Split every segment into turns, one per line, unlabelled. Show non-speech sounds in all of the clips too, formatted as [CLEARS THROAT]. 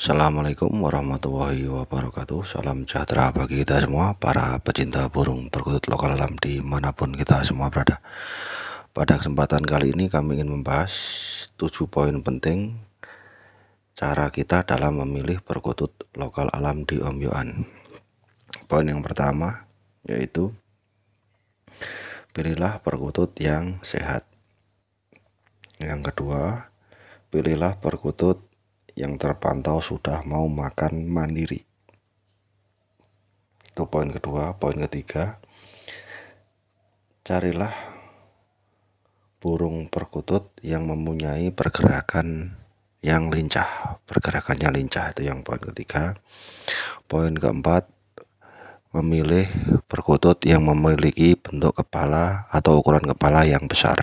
Assalamualaikum warahmatullahi wabarakatuh Salam sejahtera bagi kita semua Para pecinta burung perkutut lokal alam Dimanapun kita semua berada Pada kesempatan kali ini kami ingin membahas 7 poin penting Cara kita dalam memilih perkutut lokal alam di Om Yuan Poin yang pertama yaitu Pilihlah perkutut yang sehat Yang kedua Pilihlah perkutut yang terpantau sudah mau makan mandiri. Itu poin kedua. Poin ketiga, carilah burung perkutut yang mempunyai pergerakan yang lincah. Pergerakannya lincah itu yang poin ketiga. Poin keempat, memilih perkutut yang memiliki bentuk kepala atau ukuran kepala yang besar.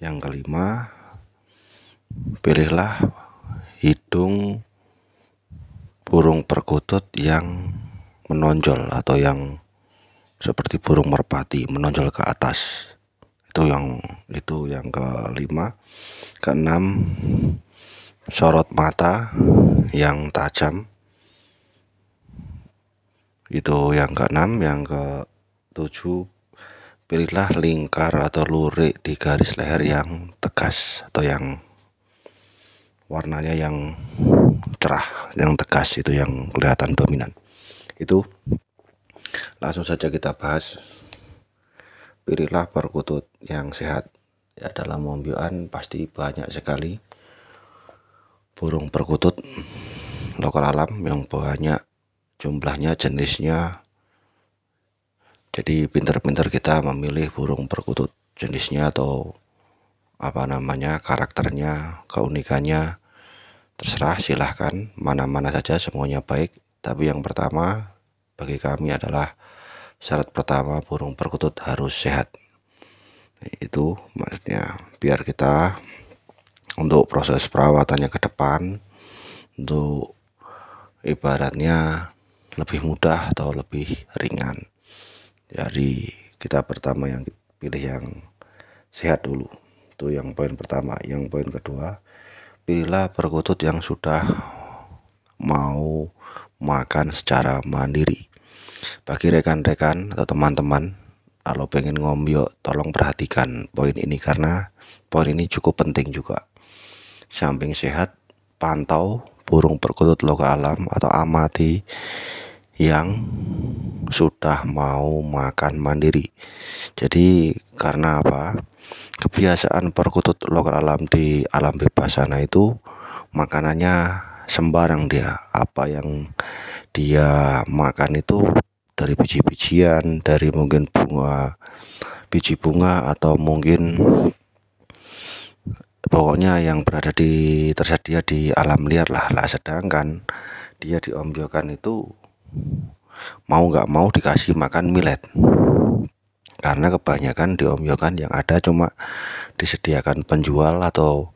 Yang kelima, pilihlah hidung burung perkutut yang menonjol atau yang seperti burung merpati menonjol ke atas itu yang itu yang kelima keenam sorot mata yang tajam itu yang keenam yang ke tujuh pilihlah lingkar atau lurik di garis leher yang tegas atau yang warnanya yang cerah yang tegas itu yang kelihatan dominan itu langsung saja kita bahas pilihlah perkutut yang sehat ya dalam mombioan pasti banyak sekali burung perkutut lokal alam yang banyak jumlahnya jenisnya jadi pinter-pinter kita memilih burung perkutut jenisnya atau apa namanya karakternya, keunikannya. Terserah silahkan mana-mana saja semuanya baik. Tapi yang pertama bagi kami adalah syarat pertama burung perkutut harus sehat. Itu maksudnya biar kita untuk proses perawatannya ke depan untuk ibaratnya lebih mudah atau lebih ringan. Jadi kita pertama yang pilih yang sehat dulu itu yang poin pertama yang poin kedua pilihlah perkutut yang sudah mau makan secara mandiri bagi rekan-rekan atau teman-teman kalau pengen ngombio, tolong perhatikan poin ini karena poin ini cukup penting juga samping sehat pantau burung perkutut loka alam atau amati yang sudah mau makan mandiri. Jadi karena apa? Kebiasaan perkutut lokal alam di alam bebas sana itu makanannya sembarang dia. Apa yang dia makan itu dari biji-bijian, dari mungkin bunga, biji bunga atau mungkin pokoknya yang berada di tersedia di alam liar lah. Lah sedangkan dia diombyokan itu mau nggak mau dikasih makan millet karena kebanyakan di Omyokan yang ada cuma disediakan penjual atau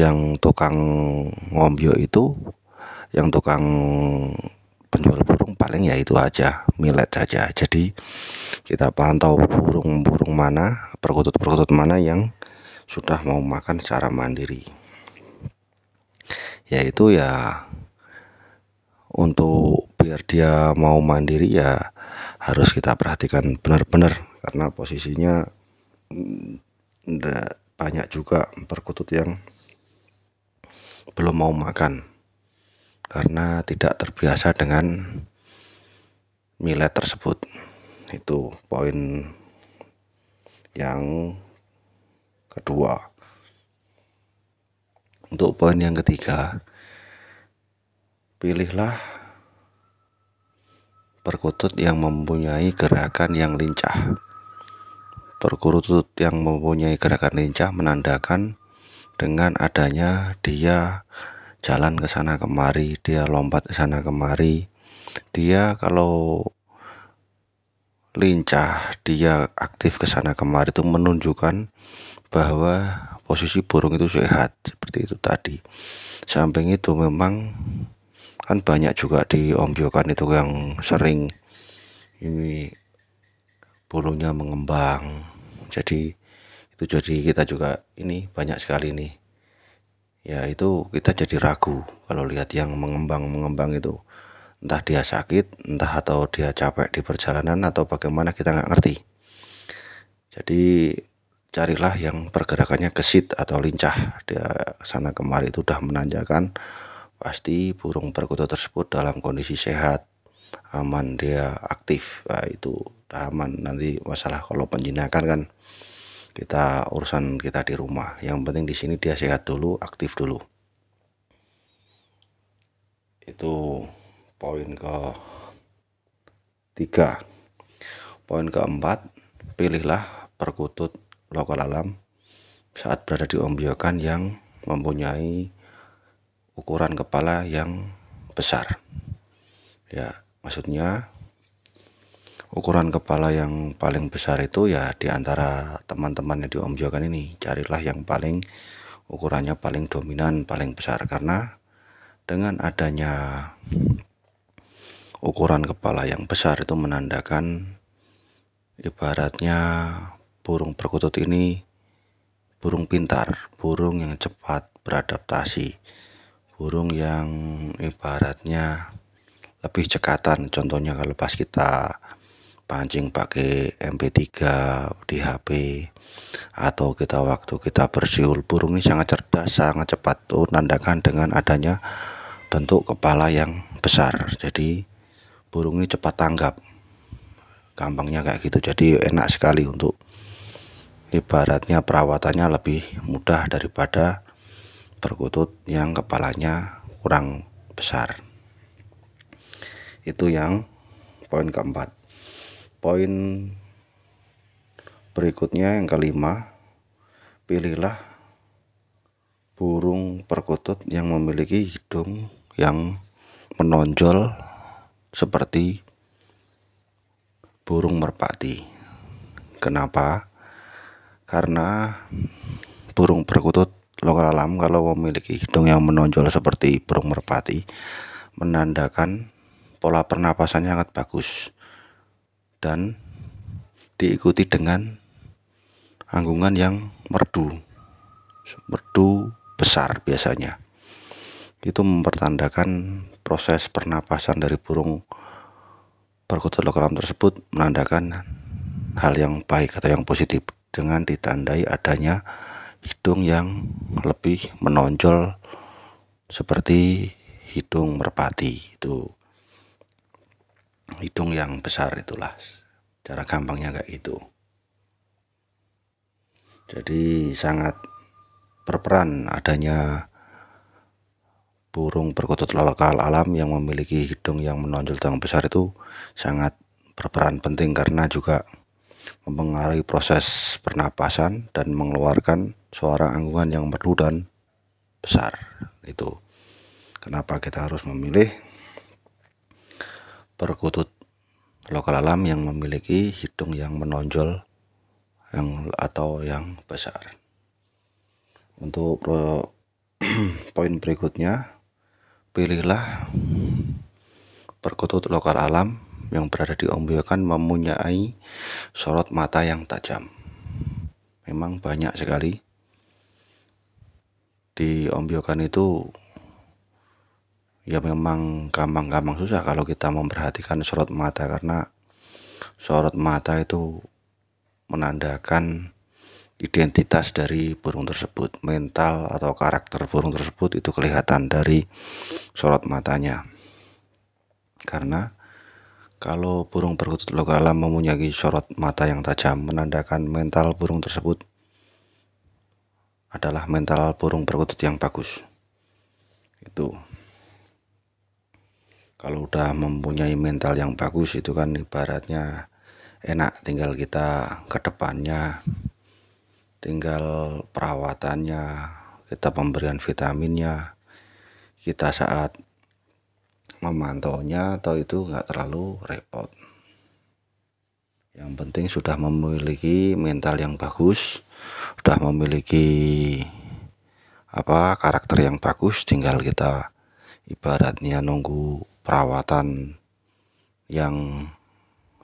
yang tukang ngombyo itu yang tukang penjual burung paling ya itu aja millet saja jadi kita pantau burung-burung mana perkutut-perkutut mana yang sudah mau makan secara mandiri yaitu ya untuk biar dia mau mandiri ya harus kita perhatikan benar-benar karena posisinya mm, banyak juga perkutut yang belum mau makan karena tidak terbiasa dengan milet tersebut itu poin yang kedua untuk poin yang ketiga pilihlah perkutut yang mempunyai gerakan yang lincah. Perkutut yang mempunyai gerakan lincah menandakan dengan adanya dia jalan ke sana kemari, dia lompat ke sana kemari. Dia kalau lincah, dia aktif ke sana kemari itu menunjukkan bahwa posisi burung itu sehat seperti itu tadi. Samping itu memang kan banyak juga di Om itu yang sering ini bulunya mengembang jadi itu jadi kita juga ini banyak sekali nih ya itu kita jadi ragu kalau lihat yang mengembang mengembang itu entah dia sakit entah atau dia capek di perjalanan atau bagaimana kita nggak ngerti jadi carilah yang pergerakannya gesit atau lincah dia sana kemari itu udah menanjakan pasti burung perkutut tersebut dalam kondisi sehat aman dia aktif nah, itu aman nanti masalah kalau penjinakan kan kita urusan kita di rumah yang penting di sini dia sehat dulu aktif dulu itu poin ke tiga poin keempat pilihlah perkutut lokal alam saat berada di ombiokan yang mempunyai ukuran kepala yang besar. Ya, maksudnya ukuran kepala yang paling besar itu ya di antara teman yang yang ini, carilah yang paling ukurannya paling dominan, paling besar karena dengan adanya ukuran kepala yang besar itu menandakan ibaratnya burung perkutut ini burung pintar, burung yang cepat beradaptasi burung yang ibaratnya lebih cekatan contohnya kalau pas kita pancing pakai MP3 di HP atau kita waktu kita bersiul burung ini sangat cerdas sangat cepat tuh nandakan dengan adanya bentuk kepala yang besar jadi burung ini cepat tanggap gampangnya kayak gitu jadi enak sekali untuk ibaratnya perawatannya lebih mudah daripada berkutut yang kepalanya kurang besar. Itu yang poin keempat. Poin berikutnya yang kelima, pilihlah burung perkutut yang memiliki hidung yang menonjol seperti burung merpati. Kenapa? Karena burung perkutut Lokal alam kalau memiliki hidung yang menonjol seperti burung merpati menandakan pola pernapasannya sangat bagus dan diikuti dengan anggungan yang merdu merdu besar biasanya itu mempertandakan proses pernapasan dari burung perkutut lokal tersebut menandakan hal yang baik atau yang positif dengan ditandai adanya hidung yang lebih menonjol seperti hidung merpati itu hidung yang besar itulah cara gampangnya kayak gitu jadi sangat berperan adanya burung perkutut lokal alam yang memiliki hidung yang menonjol dan besar itu sangat berperan penting karena juga mempengaruhi proses pernapasan dan mengeluarkan suara anggungan yang merdu dan besar. Itu kenapa kita harus memilih perkutut lokal alam yang memiliki hidung yang menonjol yang atau yang besar. Untuk [CLEARS THROAT] poin berikutnya, pilihlah perkutut lokal alam yang berada di Omboyokan mempunyai sorot mata yang tajam. Memang banyak sekali. Di Ombyokan itu ya memang gampang-gampang susah kalau kita memperhatikan sorot mata karena sorot mata itu menandakan identitas dari burung tersebut, mental atau karakter burung tersebut itu kelihatan dari sorot matanya. Karena kalau burung perkutut lokal mempunyai sorot mata yang tajam, menandakan mental burung tersebut adalah mental burung perkutut yang bagus. Itu kalau udah mempunyai mental yang bagus itu kan ibaratnya enak tinggal kita ke depannya tinggal perawatannya kita pemberian vitaminnya kita saat memantaunya atau itu nggak terlalu repot yang penting sudah memiliki mental yang bagus sudah memiliki apa karakter yang bagus tinggal kita ibaratnya nunggu perawatan yang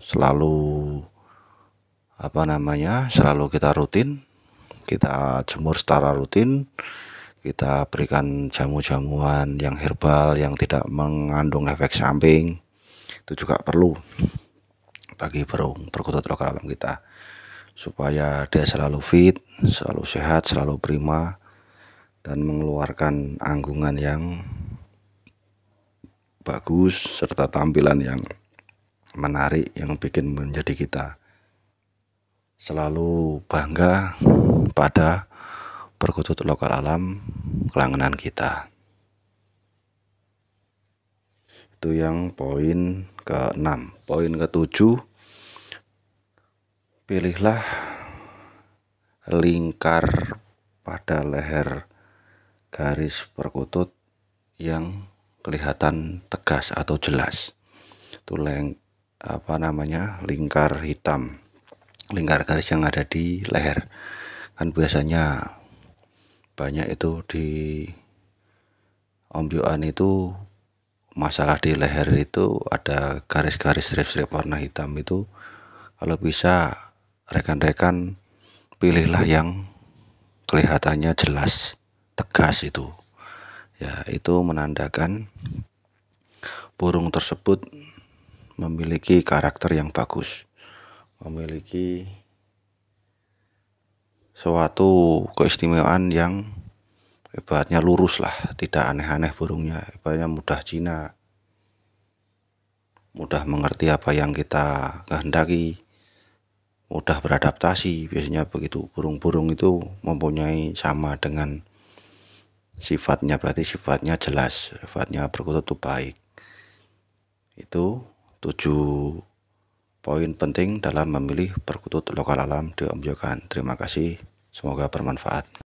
selalu apa namanya selalu kita rutin kita jemur secara rutin kita berikan jamu-jamuan yang herbal yang tidak mengandung efek samping itu juga perlu bagi burung perkutut lokal alam kita supaya dia selalu fit, selalu sehat, selalu prima dan mengeluarkan anggungan yang bagus serta tampilan yang menarik yang bikin menjadi kita selalu bangga pada perkutut lokal alam kelangenan kita. Itu yang poin ke-6. Poin ke-7 pilihlah lingkar pada leher garis perkutut yang kelihatan tegas atau jelas. Itu leng apa namanya? lingkar hitam. Lingkar garis yang ada di leher. Kan biasanya banyak itu di ombyuan itu masalah di leher itu ada garis-garis strip-strip warna hitam itu kalau bisa rekan-rekan pilihlah yang kelihatannya jelas tegas itu ya itu menandakan burung tersebut memiliki karakter yang bagus memiliki suatu keistimewaan yang ibaratnya lurus lah, tidak aneh-aneh burungnya, ibaratnya mudah Cina, mudah mengerti apa yang kita kehendaki, mudah beradaptasi. Biasanya begitu burung-burung itu mempunyai sama dengan sifatnya berarti sifatnya jelas, sifatnya berkutu baik. Itu tujuh poin penting dalam memilih perkutut lokal alam di Om Jokan. Terima kasih. Semoga bermanfaat.